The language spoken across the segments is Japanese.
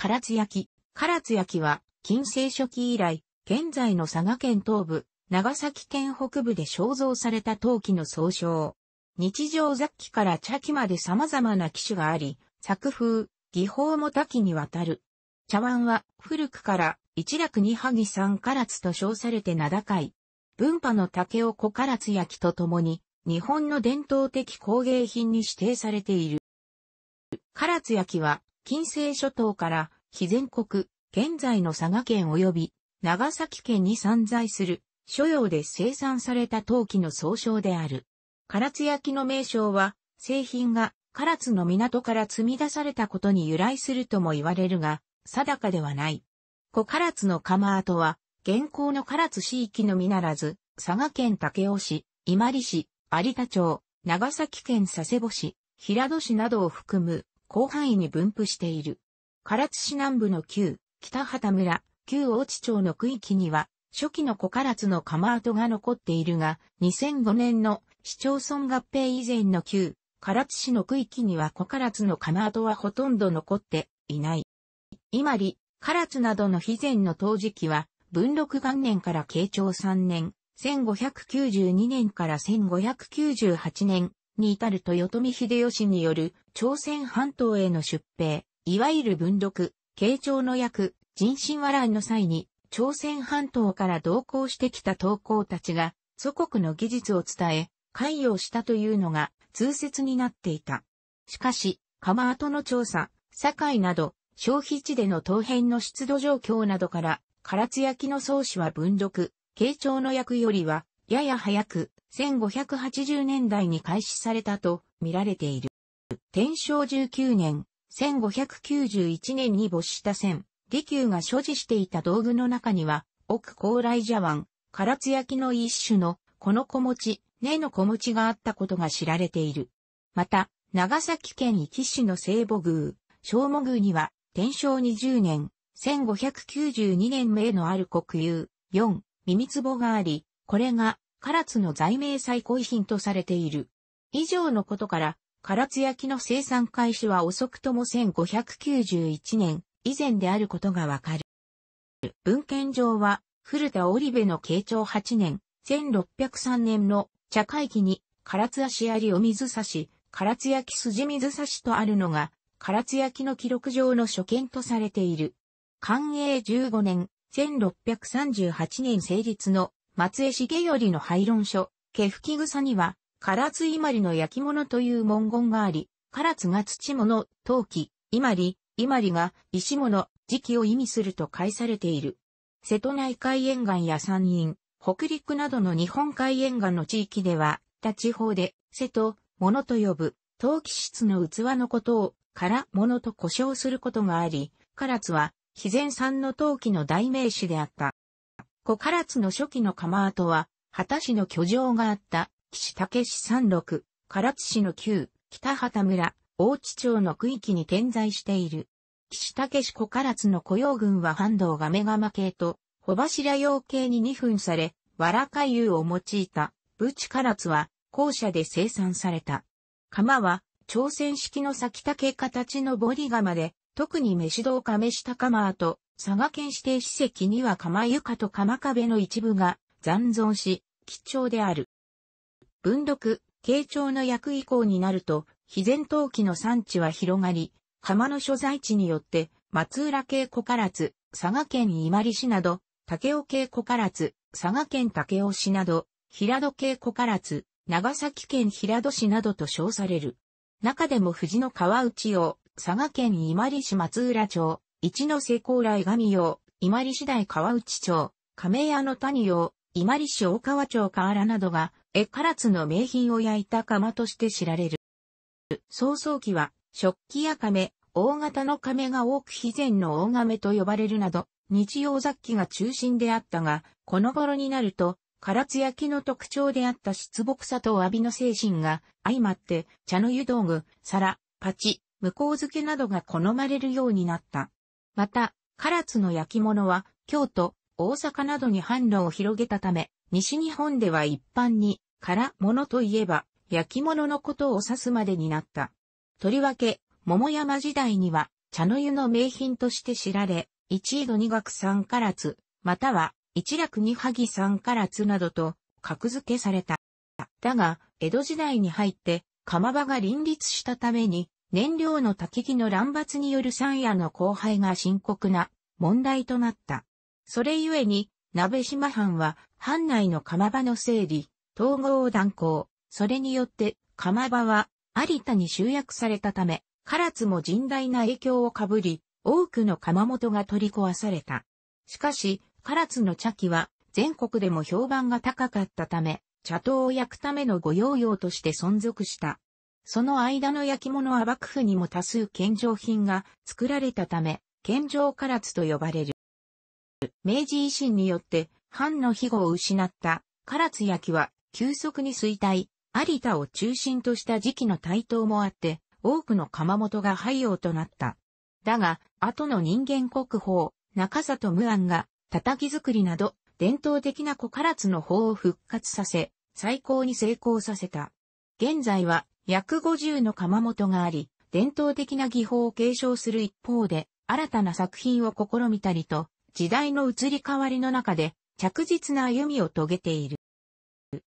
唐津焼。唐津焼は、近世初期以来、現在の佐賀県東部、長崎県北部で肖像された陶器の総称。日常雑器から茶器まで様々な機種があり、作風、技法も多岐にわたる。茶碗は古くから一楽二萩三唐津と称されて名高い。文化の竹を小唐津焼とともに、日本の伝統的工芸品に指定されている。唐津焼は近西諸島から、肥前国、現在の佐賀県及び、長崎県に散在する、諸洋で生産された陶器の総称である。唐津焼の名称は、製品が唐津の港から積み出されたことに由来するとも言われるが、定かではない。小唐津の釜跡は、現行の唐津市域のみならず、佐賀県武雄市、伊万里市、有田町、長崎県佐世保市、平戸市などを含む広範囲に分布している。唐津市南部の旧、北畑村、旧大地町の区域には、初期の小唐津の釜跡が残っているが、2005年の市町村合併以前の旧、唐津市の区域には小唐津の釜跡はほとんど残っていない。今里、唐津などの肥前の陶磁器は、文禄元年から慶長3年、1592年から1598年に至る豊臣秀吉による朝鮮半島への出兵、いわゆる分禄、慶長の役、人心和乱の際に、朝鮮半島から同行してきた投稿たちが、祖国の技術を伝え、関与したというのが通説になっていた。しかし、釜跡の調査、堺など、消費地での当変の湿度状況などから、唐津焼の創始は分読、慶長の役よりは、やや早く、1580年代に開始されたと見られている。天正19年、1591年に没した線、利休が所持していた道具の中には、奥高麗茶碗、唐津焼の一種の、この小餅、根の小餅があったことが知られている。また、長崎県壱岐市の聖母宮、正母宮には、天正20年、1592年名のある国有、4、耳壺があり、これが、唐津の在名最高品とされている。以上のことから、唐津焼の生産開始は遅くとも1591年以前であることがわかる。文献上は、古田織部の慶長8年、1603年の茶会期に、唐津足りを水差し、唐津焼筋水差しとあるのが、唐津焼の記録上の所見とされている。寛永15年、1638年成立の松江重頼の廃論書、毛吹草には、唐津伊万里の焼き物という文言があり、唐津が土物、陶器、伊万里、伊万里が石物、時期を意味すると解されている。瀬戸内海沿岸や山陰、北陸などの日本海沿岸の地域では、他地方で、瀬戸、物と呼ぶ、陶器質の器のことを、唐物と呼称することがあり、唐津は、肥前産の陶器の代名詞であった。古唐津の初期の釜跡は、畑市の居城があった岸武市三六、唐津市の旧、北畑村、大地町の区域に点在している。岸武市小唐津の雇用群は半道が目釜系と、小柱用系に2分され、藁らかゆを用いた、ブチ唐津は、校舎で生産された。釜は、朝鮮式の先竹形のボリ釜で、特に飯堂亀下釜と、佐賀県指定史跡には釜床と釜壁の一部が残存し、貴重である。文禄、慶長の役以降になると、肥前陶器の産地は広がり、浜の所在地によって、松浦系小唐津、佐賀県伊万里市など、竹尾系小唐津、佐賀県竹尾市など、平戸系小唐津、長崎県平戸市などと称される。中でも藤の川内を、佐賀県伊万里市松浦町、一ノ瀬高麗神用、伊万里市大川内町、亀屋の谷用、伊万里市大川町河原などが、絵唐津の名品を焼いた釜として知られる。早々期は、食器や亀、大型の亀が多く肥前の大亀と呼ばれるなど、日用雑器が中心であったが、この頃になると、唐津焼の特徴であった出木さと詫びの精神が相まって、茶の湯道具、皿、パチ、向こう漬けなどが好まれるようになった。また、唐津の焼き物は、京都、大阪などに販路を広げたため、西日本では一般にから物といえば、焼き物のことを指すまでになった。とりわけ、桃山時代には、茶の湯の名品として知られ、一度二学三からつ、または、一楽二萩三からつなどと、格付けされた。だが、江戸時代に入って、釜場が林立したために、燃料の焚き木の乱伐による山野の荒廃が深刻な問題となった。それゆえに、鍋島藩は、藩内の釜場の整理、統合を断行。それによって、釜場は有田に集約されたため、唐津も甚大な影響を被り、多くの釜元が取り壊された。しかし、唐津の茶器は全国でも評判が高かったため、茶頭を焼くための御用用として存続した。その間の焼き物は幕府にも多数献上品が作られたため、献上唐津と呼ばれる。明治維新によって、藩の庇護を失った唐津焼は急速に衰退、有田を中心とした時期の台頭もあって、多くの窯元が廃用となった。だが、後の人間国宝、中里無安が、叩き作りなど、伝統的な小唐津の法を復活させ、最高に成功させた。現在は、約50の窯元があり、伝統的な技法を継承する一方で、新たな作品を試みたりと、時代の移り変わりの中で、着実な歩みを遂げている。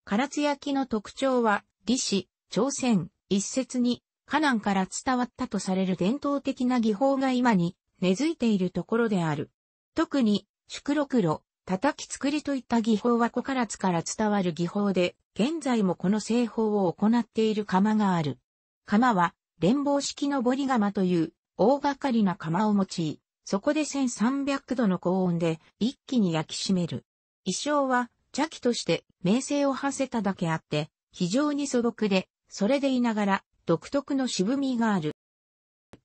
唐津焼の特徴は、李氏、朝鮮、一説に、河南から伝わったとされる伝統的な技法が今に根付いているところである。特に、宿六炉、叩き作りといった技法は古唐津から伝わる技法で、現在もこの製法を行っている釜がある。釜は、連棒式のボリ釜という、大掛かりな釜を用い、そこで1300度の高温で一気に焼き締める。衣装は、茶器として名声を馳せただけあって、非常に素朴で、それでいながら独特の渋みがある。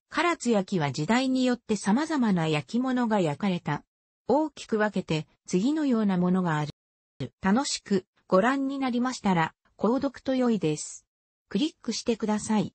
唐津焼は時代によって様々な焼き物が焼かれた。大きく分けて次のようなものがある。楽しくご覧になりましたら、購読と良いです。クリックしてください。